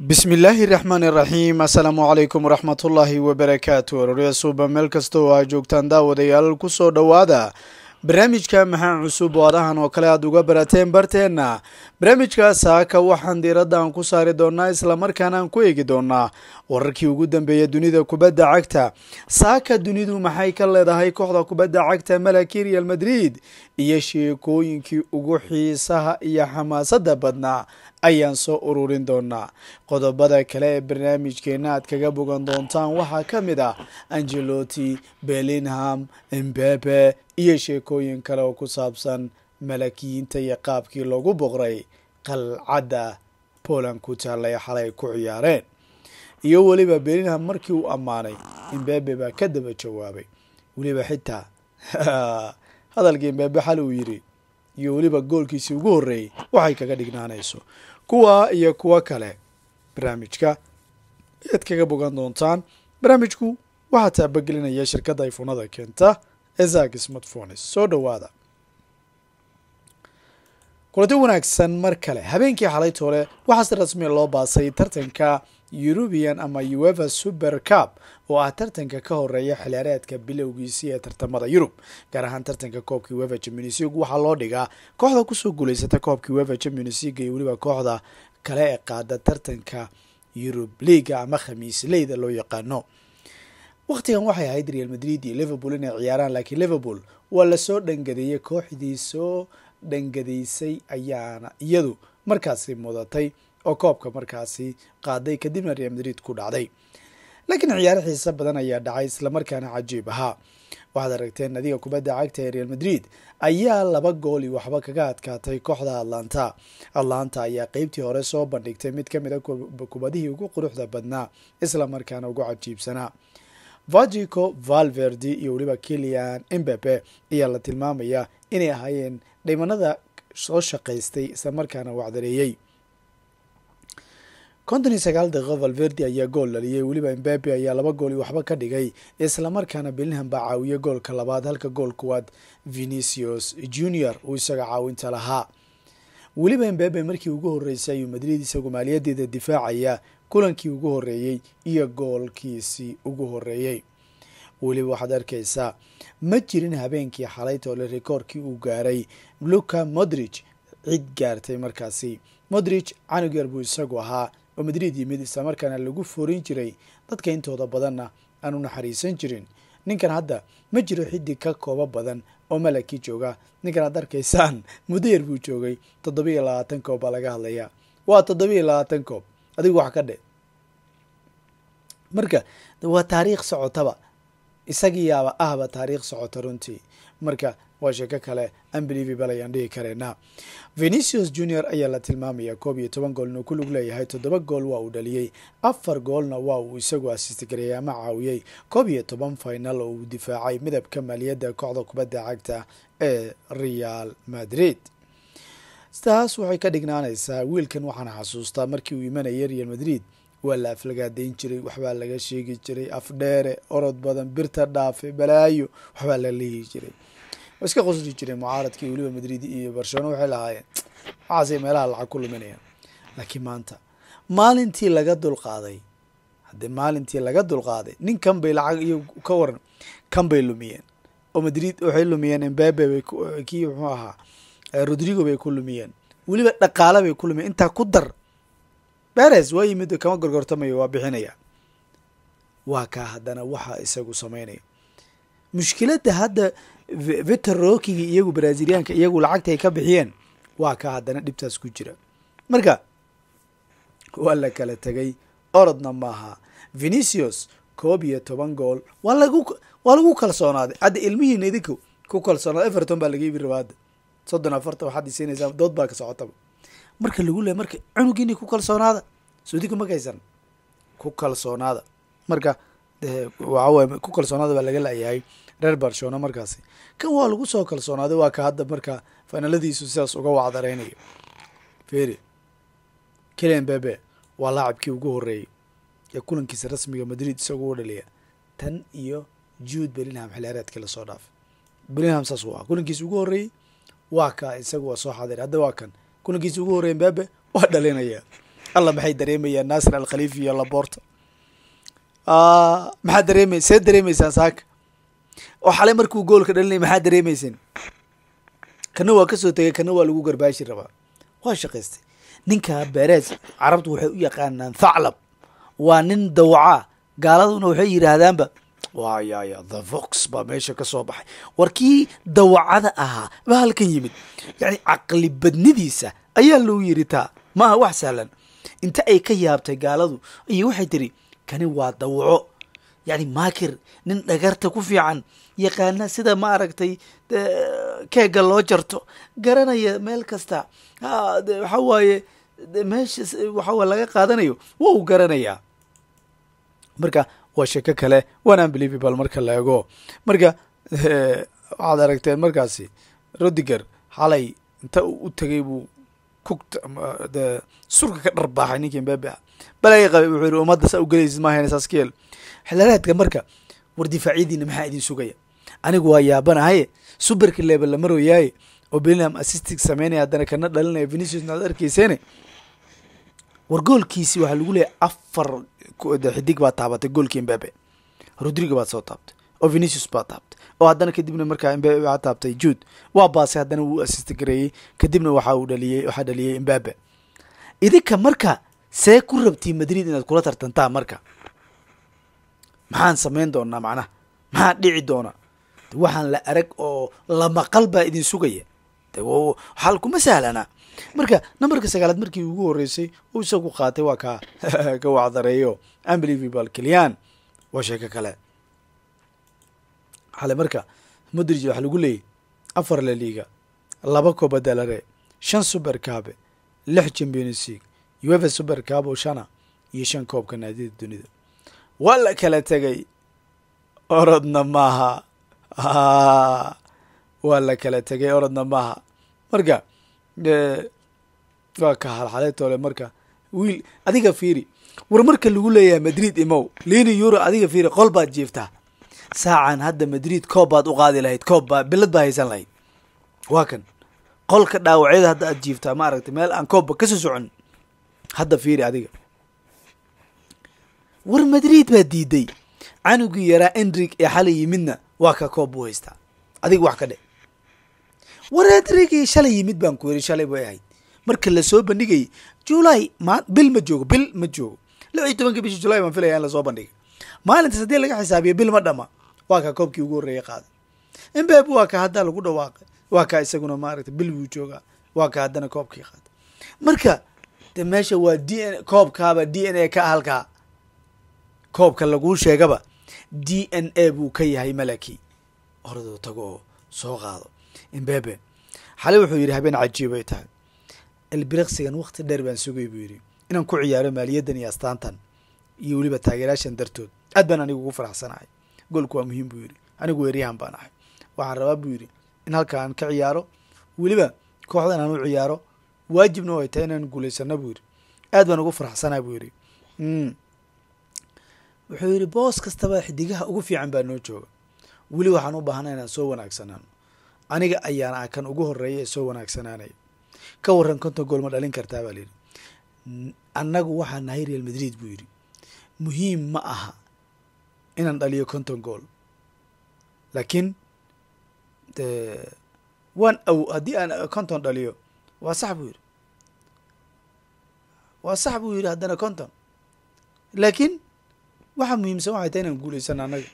bismillaahi raxmaani raxiim assalaamu calaykum waraxmatullaahi wabarakaatu wararyaasuuba meel kasta oo aa joogtaan daawadayaal kusoo dhowaada barnaamijka maxaan cusub oo adahan oo kale aad uga barateen barteenna barnaamijka saaka waxaan diiraddan ku saari doonnaa islamarkaana aan ku eegi doonnaa wararkii ugu dambeeya dunida kubadda cagta saaka dunidu maxay ka leedahay kooxda kubadda cagta malaki real madrid iyo sheekooyinkii ugu xiisaha iyo xamaasadda badnaa ayaan soo ururin doonaa qodobada kale ee barnaamijkeena aad kaga bogan doontaan waxaa ka mid ah angeloti berlingham embabe iyo sheekooyin kale oo ku saabsan malakiyiinta iyo qaabkii lagu boqray qalcadda poland ku taallay xalay ku ciyaareen iyo weliba berlingham markii uu ammaanay embabe baa ka daba jawaabay weliba xitaa hadalkii embabe xal uu yidhi iyo weliba goolkiisii ugu horreeyey waxay kaga dhignaanayso kuwa iyo kuwa kale barnaamijka ayaad kaga bogan doontaan barnaamijku waxaa taabagelinaya shirkadda ayfoonada keenta ee zaag soo dhowaada kulanti wanaagsan mar kale habeenkii xalay toole waxaa si rasmiya loo baasay tartanka eurubian ama ueva super cup oo ah tartanka ka horeeya xilciyaareedka bilowgiisii ee tartamada yurub gaar ahaan tartanka koobka ueva champions league waxaa loo dhigaa kooxda kusoo guulaysata koobka ueva champions league iyo weliba kooxda kale ee qaada tartanka yurub leaga ama khamiisleyda loo yaqaano waqtigan waxay ahayd real madrid iyo liverpool inay ciyaaraan laakiin liverpool waa lasoo dhangadeeyay kooxdii soo dhangadeysay ayaana iyadu markaasi mudatay oo koobka markaasi qaaday kadibna real madrid ku dhacday laakiin ciyaaro xiise badan ayaa dhacay islamarkaana cajiib ahaa waxaad aragteen adiga kubadda cagta ee real madrid ayaa laba gooli waxba kaga adkaatay kooxda atlanta atlanta ayaa qeybtii hore soo bandhigtay mid ka mid a ah kubadihii ugu quruxda badnaa islamarkaana ugu cajiibsanaa vajico valverdi iyo weliba kilian imbebe ayaa la tilmaamaya inay ahaayeen dhimanada soo shaqaystay islamarkaana wacdareeyey konton iyo sagaal daqiiqo ayaa gool dhaliyay weliba imbabi ayaa laba gool iyo waxba ka dhigay islamarkaana bilinham baa caawiya goolka labaad halka gool kuwaad vinicius junior uu isaga caawinta lahaa weliba imbabe markii ugu horreysay ayuu madrid isagu maaliyadeeda difaacaya kulankii ugu horeeyey iyo goolkiisii ugu horeeyey weliba waxaad arkaysaa ma jirin habeenkii xalayta ole rikoorkii uu gaaray luka modrij cid gaartay markaasi modrij canug yar buu isagu ahaa oo madrid yimid isla markaana lagu foorin jiray dadka intooda badanna aan u naxariisan jirin ninkan hadda ma jiro xidig ka kooba badan oo malagkii jooga ninkan aad arkaysaan muddo yar buu joogay toddobiiyo labaatan koob baa laga hadlayaa waa toddobiiyo labaatan koob adigu wax ka dhe marka waa taariikh socotaba isagiiyaaba ahba taariikh socota runtii marka waa sheeko kale unbelievable ayaan dhihi kareena venicius junior ayaa la tilmaamaya koob iyo toban goolna ku lug leeyahay toddoba gool waa uu dhaliyey afar goolna waa uu isagu asistigareeyey ama caawiyey koob iyo toban final oo uu difaacay midabka maaliyadda kooxda kubadda cagta ee real madrid taas waxay ka dhignaanaysaa wiilkan waxaan xasuustaa markii uu imanayay real madrid waa la aflagaadeyn jiray waxbaa laga sheegi jiray afdheere orod badan birta dhaafe balaayo waxbaa la leehi jiray way iska qosli jireen mucaaradkii weliba madrid iyo barcelona waxay lahaayeen waxaasay meelaha lacag ku luminayaan laakiin maanta maalintii laga dulqaaday haddii maalintii laga dulqaaday nin kan bay lacag iyo ka waran kan bay lumiyeen oo madrid waxay lumiyeen embabe kii muxuu ahaa eh, rodrigo bay ku lumiyeen weliba dhaqaale bay ku lumiyeen intaa ku dar beres waa yimid kama gorgortamayo waa bixinaya waa kaa haddana waxaa isagu samaynaya mushkiladda hadda victor rokiga iyagu braziliyaanka iyagu lacagta ay ka bixiyeen waa ka haddana dhibtaas ku jira marka waa la kala tegay orodna maaha venicius koob iyo toban gool waa lagu waa lagu kalsoonaaday hadda ilmihiina idinko ku kalsoonaaday everton baa laga ibi rabaa hadda soddon afartan waxaad dhisanaysaa dood baa ka socotaba marka lagu leey marka cunugiini ku kalsoonaada suudinka ma kaysan ku kalsoonaada marka dee ku kalsoonaada baa laga la'yahay reer barcelona markaasi kan waa lagu soo kalsoonaaday waa ka hadda marka faanaladiisu sidaas uga wacdareynayo feri kelian bebe waa laacabkii ugu horreeyey ee kulankiisa rasmiga madrid isagu u dhaliya tan iyo juud belinham xilciyaareedkii lasoo dhaafay belinham saas u aha kulankiisa ugu horreeyey waa ka isagu waa soo xadir hadda waa kan kulankiisa ugu horreeyey bebe waa dhalinaya alla maxay dareemayaan nasir alkhaliif iyo laborta Ah, maxaa dareem see dareemaysaa saaka oo xalay markuu goolka dhalinay maxaa dareemayseen kana waa kasoo tegay kana waa lagu garbaashi rabaa waa shaqaystay ninka berees carabtu waxay u yaqaanaan thaclab waa nin dawca gaaladuna waxay yidhaahdaanba wayaya the vox baa meesha kasoo baxay warkii dawacada ahaa ba halkan yimid yacni caqli badnidiisa ayaa lou yiri taa maaha wax sahlan inta ay ka yaabtay gaaladu iyo waxay tiri kani waa dawco yacni maakir nin dhagarta ku fiican yaqaana sida ma aragtay keega loo jarto garanaya meel kasta ah, waxa waaye meesha waxaw laga qaadanayo waa uu garanayaa marka waa sheeko kale one unbelievable marka la ego marka eh, waxaad aragteen markaasi rodiger xalay inta u tegay buu kugta um, uh, de surka ka dharbaaxay ninkii mbaabia balaya qabay yihi ummadda saa ugelaysid maaha ina saas ka xilaraadka marka war difaacyadiina maxaa idin sugaya anigu waa yaabanahaye suberka level la marayaaye oo belinam assistig sameynaya haddana kana dhalinaya veniciusna aad arkeyseene war goolkiisi waxaa lagu leeyahy afar xidig baad taabatay goolkii mbabe rodrigo baad soo taabtay oo venicius baa taabtay oo haddana kadibna markaa imbabe waxaa taabtay juud waa baase haddana wuu asiista gareeyey kadibna waxa uu dhaliyey waxaa dhaliyey imbabe idinka marka see ku rabtii madrid inaad kula tartantaa marka maxaan samayn doonaa macnaha maxaa dhici doona waxaan la arag oo la maqal baa idin sugaya xal kuma sahlanaa marka numberka sagaalaad markii ugu horreysay uu isagu qaatay waa kaa ka wacdareeyo amblivable keliyan waa sheeko kale xalay marka modrij waxaa lagu leeyay afar laliiga laba koba dalare shan suberkaabe lix championsig uefa suberkaabo shana iyo shan koobka naadida dunida waa la kala tegay orodna maaha waa la kala tegay orodna maaha marka waa ka halxaleetole marka wiil adiga fiiri war marka lagu leeyahay madrid imow lini yuro adiga fiiri qol baad jiiftaa saacan hadda madrid koob baad u qaadi lahayd koob bilad baa haysan lahayd waa kan qolka dhaawacyada hadda aad jiiftaa ma aragta meel aan koobba kasoo socon hadda fiiri adiga war madrid baa diiday canugii yaraa endrig ee xalay yimidna waa ka koob buu haystaa adiga wax ka dhe war enrigii shalay yimid baan ku yiri shalay bay ahayd marka lasoo bandhigay julay ma bil ma joogo bil ma joogo lixiyo iyo tobanka bishii julay baan filaya in lasoo bandhigay maalintaas haddii laga xisaabiyo bil ma dhama waa kaa koobkii ugu horreeyay qaaday mbabe waa ka haddaa lagu dhawaaqay waa kaa isaguna maaragta buu joogaa waa ka haddana koobkii qaaday marka de meesha waa d n koobkaaba d n a ka halkaa koobka laguu sheegaba d n a buu ka yahay malaki orduu tago oo soo qaado mbabe xali wuxuu yidhi habeen cajiibay tahay elbiriqsigan waqti dheer baan sugay buu yidhi inaan ku ciyaaro maaliyadan iyo astaantan iyo weliba taageeraashan dartood aad baan anigu ugu faraxsanahay goolku waa muhiim buu yidhi anigu weeryahan baan ahay waxaan rabaa buu yidhi in halkaan ka ciyaaro weliba kooxda inaan u ciyaaro waajibna ay tahay inaan guulaysano buu yidhi aad baan ugu faraxsanaa buu yidhi hmm. wuxuu yidhi boos kastaba xidigaha ugu fiican baa noo jooga weli waxaan u baahana inaan soo wanaagsanaano aniga ayaana a ah kan ugu horeeya ee soo wanaagsanaanaya ka warran konton gool ma dhalin kartaa baa layidhi annagu waxaa nahay real madrid buu yidhi muhiim ma aha inaan dhaliyo konton gool laakiin de waan aw haddii aan konton dhaliyo waa sax buu yidhi waa sax buu yidhi haddana konton laakiin waxa muhiimsan waxay tahay inaan guulaysano annaga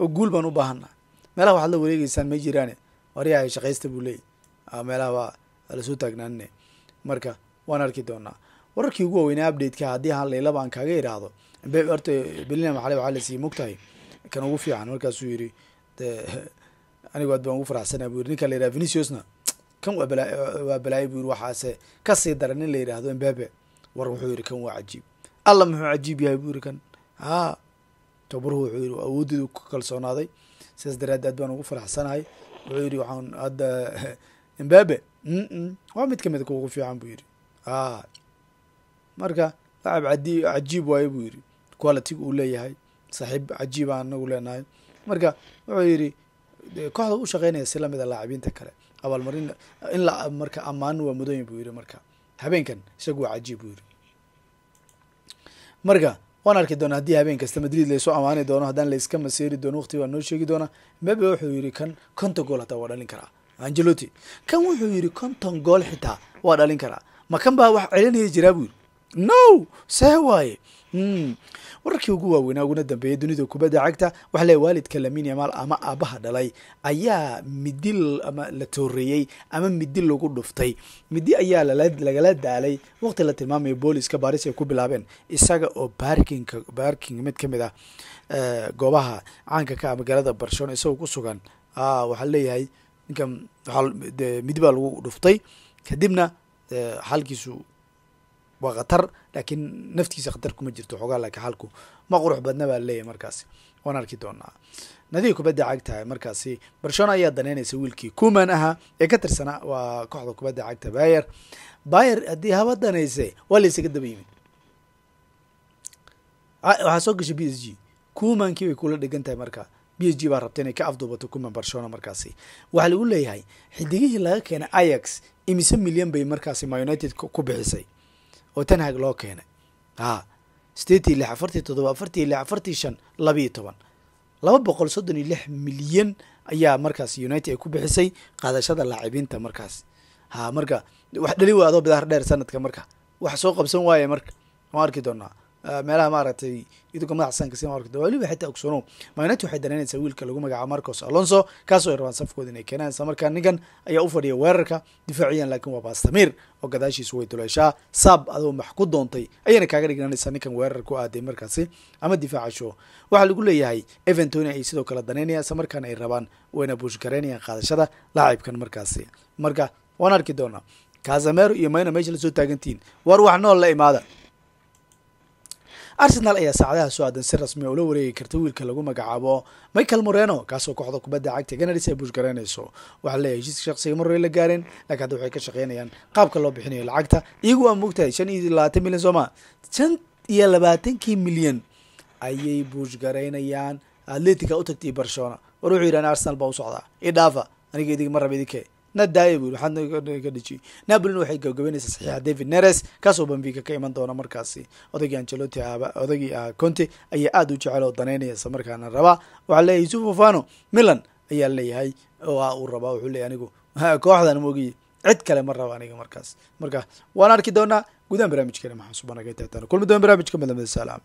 oo guul baan u baahana meelaha waxaad la wareegaysaan ma jiraane waryaha shaqaysta buu leeyay ah, meelaha waa lasoo taagnaanine marka waan arki doonaa wararkii ugu waaweynaa updateka haddii haan leylaba aan kaaga idhaahdo orta belina maxale waxaa lasii mogtahay kan ugu fiican markaasuu yidhi anigu aad baan ugu faraxsanaa buu yiri ninkaan la yidhaha veniciusna kan waa balawaa balaayo buu yiri waxaase kasii daran in la yidhaahdo embabe war wuxuu yidhi kan waa cajiib alla muxuu cajiib yahay buu yiri kan haa tabaruhu wuxuu yidhi awooddeedu ku kalsoonaaday sidaas daraaddi aad baan ugu faraxsanahay wuxuu yidhi waxaan hadda embabe waa mid kamida kuwa ugu fiican buu yidhi a marka lacab cajiib waaye buu yidhi qualitiga uu leeyahay saaxiib cajiib anagu leenahay marka wuxuu yidhi kooxda u shaqeynaya si lamida ah laacibiinta kale abaalmarin in la marka ammaan waa mudanya buu yidhi marka habeenkan isagu waa cajiib buu yidhi marka waan arki doonaa haddii habeen kasta madrid laysoo amaani doono haddaan layska maseeri doono waqti waa noo sheegi doonaa mebe wuxuu yidhi kan konton gool hataa waa dhalin karaa angelotti kan wuxuu yidhi konton gool xitaa waa dhalin karaa ma kan baa wax celinaya jiraa buu yidhi no sahe waaye hmm. wararkii ugu waaweynaa uguna dambeeyay dunida kubadda cagta waxa leey waalidka lamin yamaal ama aabaha dhalay ayaa midil ama la tooreeyey ama midi lagu dhuftay midi ayaa lagala daalay waqti la tilmaamayo booliska baris ay ku bilaabeen isaga oo baarkinka baarking mid ka mid ah eh, goobaha caanka ka ah magaalada barshoon isagoo ku sugan ah, waxaa leeyahay ninkan midibaa lagu dhuftay kadibna xalkiisu eh, waa khatar laakiin naftiisa khatar kuma jirto xoogaa laakiin xalku ma qurux badna baa leeyahay markaasi waan arki doonaa nadiga kubadda cagtahay markaasi barcelona ayaa danaynaysa wiilkii kuman ahaa ee ka tirsanaa waa kooxda kubadda cagta bayer bayer haddii haba danayse waa la daba yimid waxaa soo gashay b s g kumankii bay kula dhegan tahay marka b s g baa rabta inay ka afduubato kuman barcelona markaasi waxaa lagu leeyahay xidigihii laga keenay ayax imise milyan bay markaasi ma united ku bixisay oo tanhag loo keenay a sideetii lix afartii todoba afartii lix afartii shan labiiyo toban laba boqol soddon iyo lix milyan ayaa markaas united ay ku bixisay qaadashada laacibiinta markaas ha marka wax dhali waado bidaar dheer sanadka marka wax soo qabsan waaye marka waan arki doonaa Ah, meelaha maaragtay idunka madaxa sanka si markda waliba xitaa ogsoono maanati waxay dareynaysaa wiilka lagu magacaabo marcos alonso kaasoo ay rabaan safkooda inay keenaan isla markaa ninkan ayaa u fadhiya weerarka difaaciyan laakiin waa baastamir oo gadaashiisu way duleeshaa saab adoo max ku doontay ayayna kaaga dhignanaysaa ninkan weerar ku aaday markaasi ama difaacasho waxaa lagu leeyahay eventoni ay sidoo kale danaynayaan isla markaana ay rabaan wayna buushgareynayaan qaadashada laacibkan markaasi marka waan arki doonaa kazamero iyo mayna meesha lasoo soo taagantihiin war wax nool la imaada arsenal ayaa saacadaha soo aadan si rasmi ah ula wareegi karta wiilka lagu magacaabo michael moreno kaasoo kooxda kubadda cagta ganars ay buushgaraynayso waxaa leeyahay heshiiska shaqsiga marore la gaareen laakin hadda waxay ka shaqeynayaan qaabka loo bixinayo lacagta iyagu aan moogtahay shan iyo labaatan milyan sooma shan iyo labaatankii milyan ayay buushgaraynayaan atletica u tagta barcelona war wuxuu yidhahan arsenal baa u socdaa idhaafa aniga idinma raba idinke nadaye bu yii ka dhejiyey napolina waxay gabagabeynaysaa saxiixa david neres kaasoo benfica ka iman doona markaasi odaygii ancelotti odagii ah conte ayaa aad u jecel oo daneynayasa markaana rabaa waxaa leeyahay yusuf ofano milan ayaa leeyahay oo ah uu rabaa wuxuu leeyahy anigu kooxdan mogiye cid kale ma raba aniga markaas marka waan arki doonaa gudahan barnaamijkeena maxaa subanaga taagtaana kulmi doon barnaamijka madamada salaam